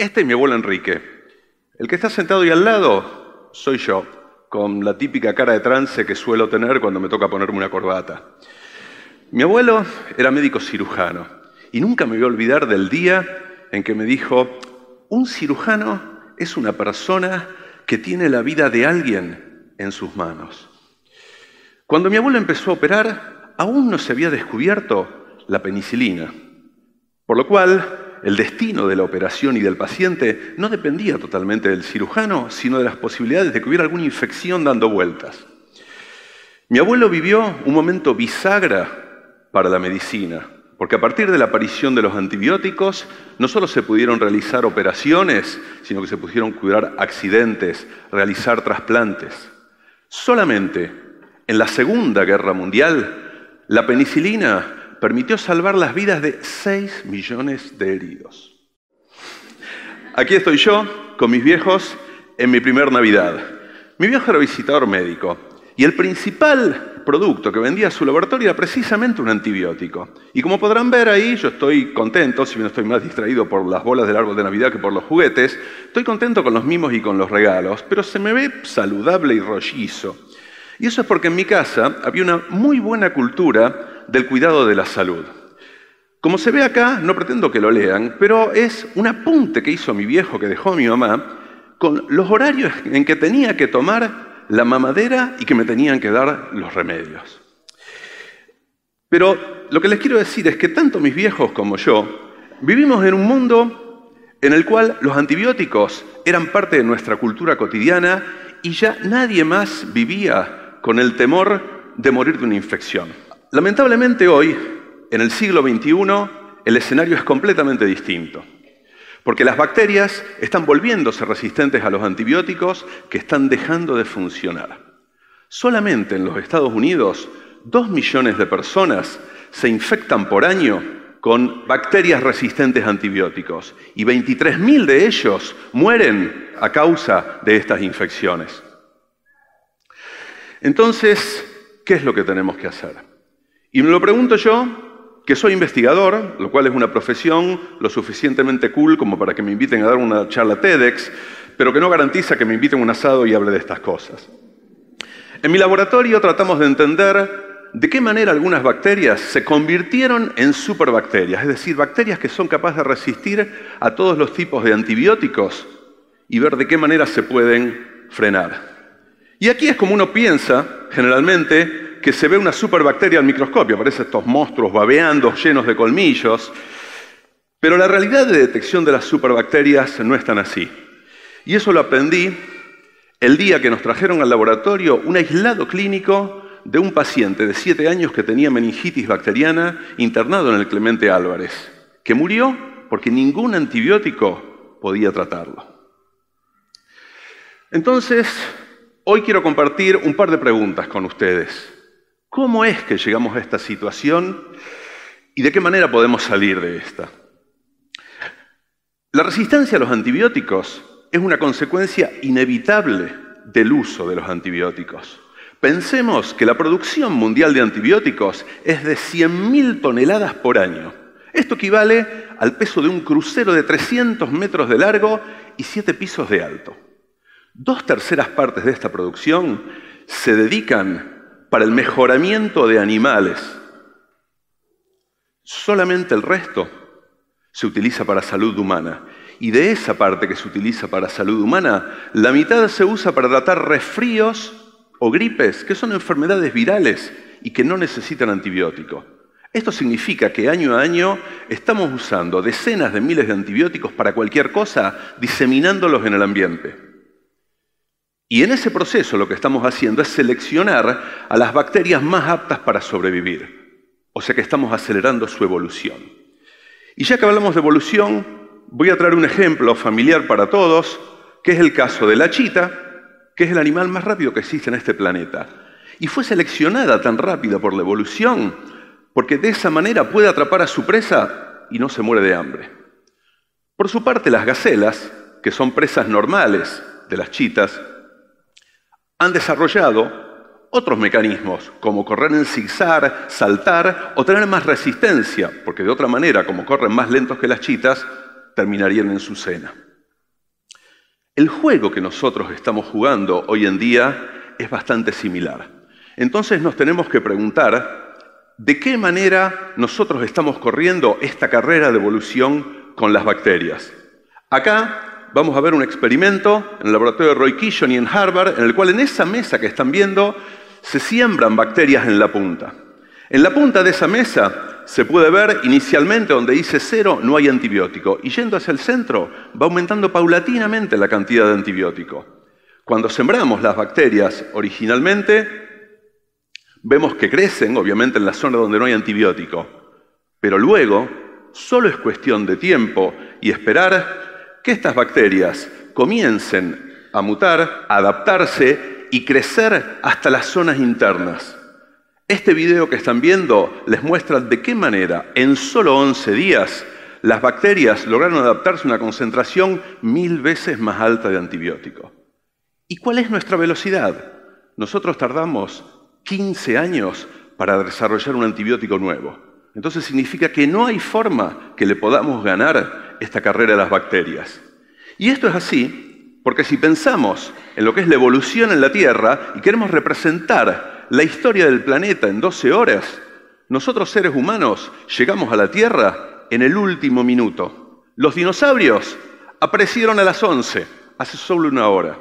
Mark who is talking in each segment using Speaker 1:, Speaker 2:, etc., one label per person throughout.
Speaker 1: Este es mi abuelo Enrique. El que está sentado ahí al lado soy yo, con la típica cara de trance que suelo tener cuando me toca ponerme una corbata. Mi abuelo era médico cirujano y nunca me voy a olvidar del día en que me dijo, un cirujano es una persona que tiene la vida de alguien en sus manos. Cuando mi abuelo empezó a operar, aún no se había descubierto la penicilina, por lo cual el destino de la operación y del paciente no dependía totalmente del cirujano, sino de las posibilidades de que hubiera alguna infección dando vueltas. Mi abuelo vivió un momento bisagra para la medicina, porque a partir de la aparición de los antibióticos, no solo se pudieron realizar operaciones, sino que se pudieron curar accidentes, realizar trasplantes. Solamente en la Segunda Guerra Mundial, la penicilina permitió salvar las vidas de 6 millones de heridos. Aquí estoy yo con mis viejos en mi primer Navidad. Mi viejo era visitador médico y el principal producto que vendía a su laboratorio era precisamente un antibiótico. Y como podrán ver ahí, yo estoy contento, si bien estoy más distraído por las bolas del árbol de Navidad que por los juguetes, estoy contento con los mimos y con los regalos, pero se me ve saludable y rollizo. Y eso es porque en mi casa había una muy buena cultura del cuidado de la salud. Como se ve acá, no pretendo que lo lean, pero es un apunte que hizo mi viejo, que dejó mi mamá, con los horarios en que tenía que tomar la mamadera y que me tenían que dar los remedios. Pero lo que les quiero decir es que tanto mis viejos como yo vivimos en un mundo en el cual los antibióticos eran parte de nuestra cultura cotidiana y ya nadie más vivía con el temor de morir de una infección. Lamentablemente hoy, en el siglo XXI, el escenario es completamente distinto. Porque las bacterias están volviéndose resistentes a los antibióticos que están dejando de funcionar. Solamente en los Estados Unidos, dos millones de personas se infectan por año con bacterias resistentes a antibióticos y 23.000 de ellos mueren a causa de estas infecciones. Entonces, ¿qué es lo que tenemos que hacer? Y me lo pregunto yo, que soy investigador, lo cual es una profesión lo suficientemente cool como para que me inviten a dar una charla TEDx, pero que no garantiza que me inviten a un asado y hable de estas cosas. En mi laboratorio tratamos de entender de qué manera algunas bacterias se convirtieron en superbacterias, es decir, bacterias que son capaces de resistir a todos los tipos de antibióticos y ver de qué manera se pueden frenar. Y aquí es como uno piensa, generalmente, que se ve una superbacteria al microscopio, aparecen estos monstruos babeando, llenos de colmillos. Pero la realidad de detección de las superbacterias no es tan así. Y eso lo aprendí el día que nos trajeron al laboratorio un aislado clínico de un paciente de 7 años que tenía meningitis bacteriana internado en el Clemente Álvarez, que murió porque ningún antibiótico podía tratarlo. Entonces, hoy quiero compartir un par de preguntas con ustedes. ¿Cómo es que llegamos a esta situación y de qué manera podemos salir de esta? La resistencia a los antibióticos es una consecuencia inevitable del uso de los antibióticos. Pensemos que la producción mundial de antibióticos es de 100.000 toneladas por año. Esto equivale al peso de un crucero de 300 metros de largo y 7 pisos de alto. Dos terceras partes de esta producción se dedican para el mejoramiento de animales. Solamente el resto se utiliza para salud humana. Y de esa parte que se utiliza para salud humana, la mitad se usa para tratar resfríos o gripes, que son enfermedades virales y que no necesitan antibióticos. Esto significa que año a año estamos usando decenas de miles de antibióticos para cualquier cosa, diseminándolos en el ambiente. Y en ese proceso lo que estamos haciendo es seleccionar a las bacterias más aptas para sobrevivir. O sea que estamos acelerando su evolución. Y ya que hablamos de evolución, voy a traer un ejemplo familiar para todos, que es el caso de la chita, que es el animal más rápido que existe en este planeta. Y fue seleccionada tan rápida por la evolución, porque de esa manera puede atrapar a su presa y no se muere de hambre. Por su parte, las gacelas, que son presas normales de las chitas, han desarrollado otros mecanismos, como correr en zigzag, saltar o tener más resistencia, porque de otra manera, como corren más lentos que las chitas, terminarían en su cena. El juego que nosotros estamos jugando hoy en día es bastante similar. Entonces nos tenemos que preguntar de qué manera nosotros estamos corriendo esta carrera de evolución con las bacterias. Acá vamos a ver un experimento en el laboratorio de Roy Kishon y en Harvard, en el cual en esa mesa que están viendo se siembran bacterias en la punta. En la punta de esa mesa se puede ver inicialmente donde dice cero no hay antibiótico y yendo hacia el centro va aumentando paulatinamente la cantidad de antibiótico. Cuando sembramos las bacterias originalmente, vemos que crecen, obviamente, en la zona donde no hay antibiótico, pero luego solo es cuestión de tiempo y esperar que estas bacterias comiencen a mutar, adaptarse y crecer hasta las zonas internas. Este video que están viendo les muestra de qué manera en solo 11 días las bacterias lograron adaptarse a una concentración mil veces más alta de antibiótico. ¿Y cuál es nuestra velocidad? Nosotros tardamos 15 años para desarrollar un antibiótico nuevo. Entonces significa que no hay forma que le podamos ganar esta carrera de las bacterias. Y esto es así porque si pensamos en lo que es la evolución en la Tierra y queremos representar la historia del planeta en 12 horas, nosotros seres humanos llegamos a la Tierra en el último minuto. Los dinosaurios aparecieron a las 11, hace solo una hora.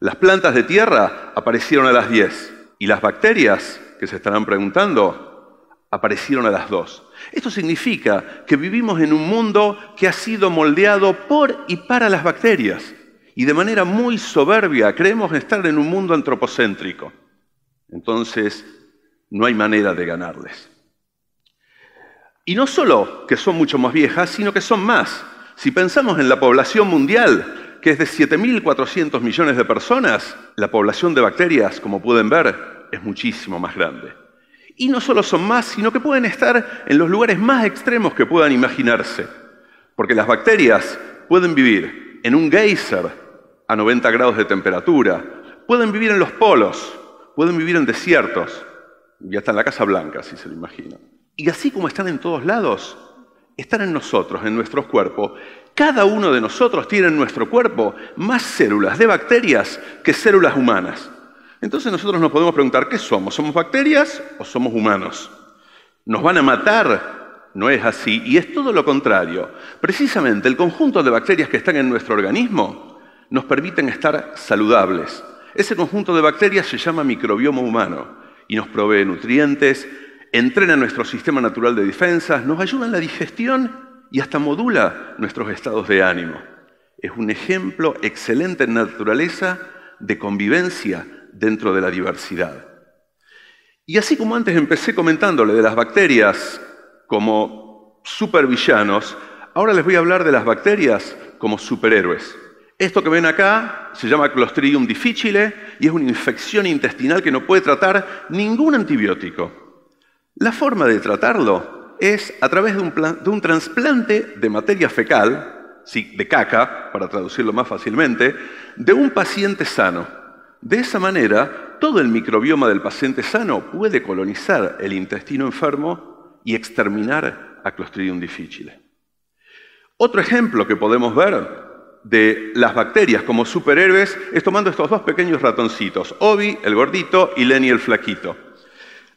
Speaker 1: Las plantas de tierra aparecieron a las 10. Y las bacterias, que se estarán preguntando, aparecieron a las dos. Esto significa que vivimos en un mundo que ha sido moldeado por y para las bacterias. Y de manera muy soberbia creemos estar en un mundo antropocéntrico. Entonces, no hay manera de ganarles. Y no solo que son mucho más viejas, sino que son más. Si pensamos en la población mundial, que es de 7.400 millones de personas, la población de bacterias, como pueden ver, es muchísimo más grande. Y no solo son más, sino que pueden estar en los lugares más extremos que puedan imaginarse. Porque las bacterias pueden vivir en un geyser a 90 grados de temperatura, pueden vivir en los polos, pueden vivir en desiertos, ya está en la Casa Blanca, si se lo imagina, Y así como están en todos lados, están en nosotros, en nuestros cuerpos. Cada uno de nosotros tiene en nuestro cuerpo más células de bacterias que células humanas. Entonces nosotros nos podemos preguntar, ¿qué somos? ¿Somos bacterias o somos humanos? ¿Nos van a matar? No es así, y es todo lo contrario. Precisamente el conjunto de bacterias que están en nuestro organismo nos permiten estar saludables. Ese conjunto de bacterias se llama microbioma humano y nos provee nutrientes, entrena nuestro sistema natural de defensas, nos ayuda en la digestión y hasta modula nuestros estados de ánimo. Es un ejemplo excelente en naturaleza de convivencia dentro de la diversidad. Y así como antes empecé comentándole de las bacterias como supervillanos, ahora les voy a hablar de las bacterias como superhéroes. Esto que ven acá se llama Clostridium difficile y es una infección intestinal que no puede tratar ningún antibiótico. La forma de tratarlo es a través de un, trasplante de materia fecal, sí, de caca, para traducirlo más fácilmente, de un paciente sano. De esa manera, todo el microbioma del paciente sano puede colonizar el intestino enfermo y exterminar a Clostridium difficile. Otro ejemplo que podemos ver de las bacterias como superhéroes es tomando estos dos pequeños ratoncitos, Obi, el gordito, y Lenny, el flaquito.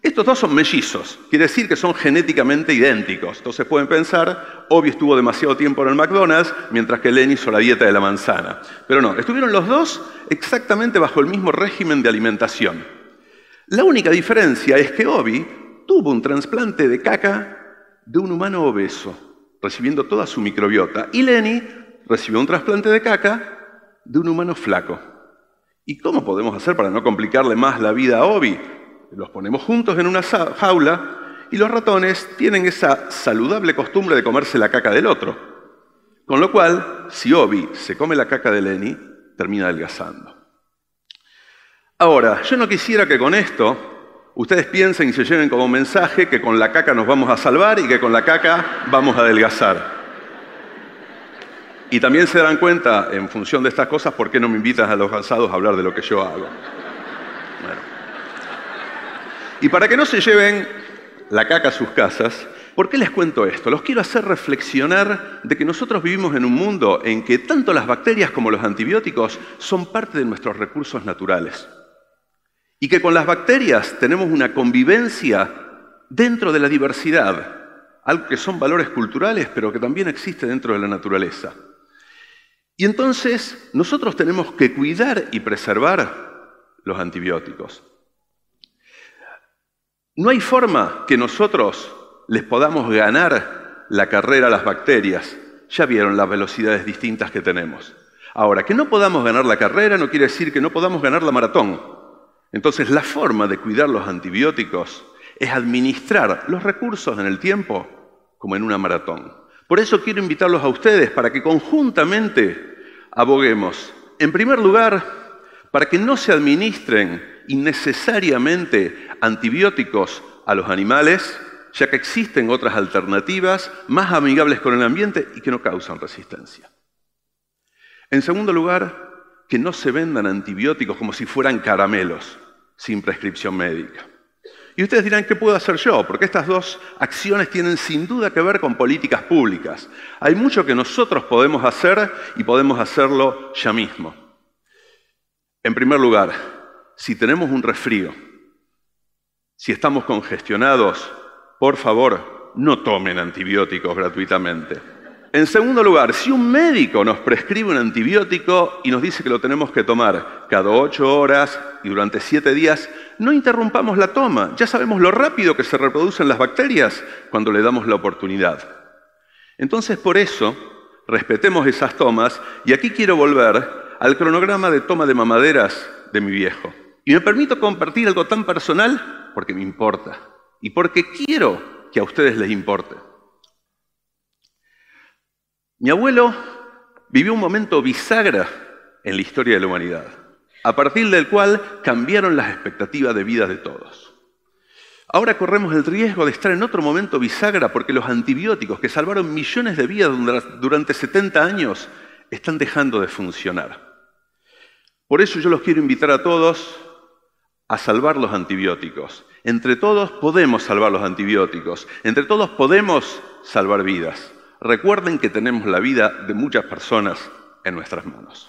Speaker 1: Estos dos son mellizos, quiere decir que son genéticamente idénticos. Entonces pueden pensar, Obi estuvo demasiado tiempo en el McDonald's, mientras que Lenny hizo la dieta de la manzana. Pero no, estuvieron los dos exactamente bajo el mismo régimen de alimentación. La única diferencia es que Obi tuvo un trasplante de caca de un humano obeso, recibiendo toda su microbiota, y Lenny recibió un trasplante de caca de un humano flaco. ¿Y cómo podemos hacer para no complicarle más la vida a Obi? los ponemos juntos en una jaula y los ratones tienen esa saludable costumbre de comerse la caca del otro. Con lo cual, si Obi se come la caca de Lenny, termina adelgazando. Ahora, yo no quisiera que con esto ustedes piensen y se lleven como mensaje que con la caca nos vamos a salvar y que con la caca vamos a adelgazar. Y también se darán cuenta, en función de estas cosas, por qué no me invitas a los cansados a hablar de lo que yo hago. Y para que no se lleven la caca a sus casas, ¿por qué les cuento esto? Los quiero hacer reflexionar de que nosotros vivimos en un mundo en que tanto las bacterias como los antibióticos son parte de nuestros recursos naturales. Y que con las bacterias tenemos una convivencia dentro de la diversidad, algo que son valores culturales, pero que también existe dentro de la naturaleza. Y entonces nosotros tenemos que cuidar y preservar los antibióticos. No hay forma que nosotros les podamos ganar la carrera a las bacterias. Ya vieron las velocidades distintas que tenemos. Ahora, que no podamos ganar la carrera no quiere decir que no podamos ganar la maratón. Entonces, la forma de cuidar los antibióticos es administrar los recursos en el tiempo como en una maratón. Por eso quiero invitarlos a ustedes para que conjuntamente aboguemos, en primer lugar, para que no se administren innecesariamente antibióticos a los animales, ya que existen otras alternativas más amigables con el ambiente y que no causan resistencia. En segundo lugar, que no se vendan antibióticos como si fueran caramelos sin prescripción médica. Y ustedes dirán, ¿qué puedo hacer yo? Porque estas dos acciones tienen sin duda que ver con políticas públicas. Hay mucho que nosotros podemos hacer y podemos hacerlo ya mismo. En primer lugar, si tenemos un resfrío, si estamos congestionados, por favor, no tomen antibióticos gratuitamente. En segundo lugar, si un médico nos prescribe un antibiótico y nos dice que lo tenemos que tomar cada ocho horas y durante siete días, no interrumpamos la toma. Ya sabemos lo rápido que se reproducen las bacterias cuando le damos la oportunidad. Entonces, por eso, respetemos esas tomas y aquí quiero volver al cronograma de toma de mamaderas de mi viejo. Y me permito compartir algo tan personal porque me importa y porque quiero que a ustedes les importe. Mi abuelo vivió un momento bisagra en la historia de la humanidad, a partir del cual cambiaron las expectativas de vida de todos. Ahora corremos el riesgo de estar en otro momento bisagra porque los antibióticos que salvaron millones de vidas durante 70 años están dejando de funcionar. Por eso yo los quiero invitar a todos a salvar los antibióticos. Entre todos podemos salvar los antibióticos. Entre todos podemos salvar vidas. Recuerden que tenemos la vida de muchas personas en nuestras manos.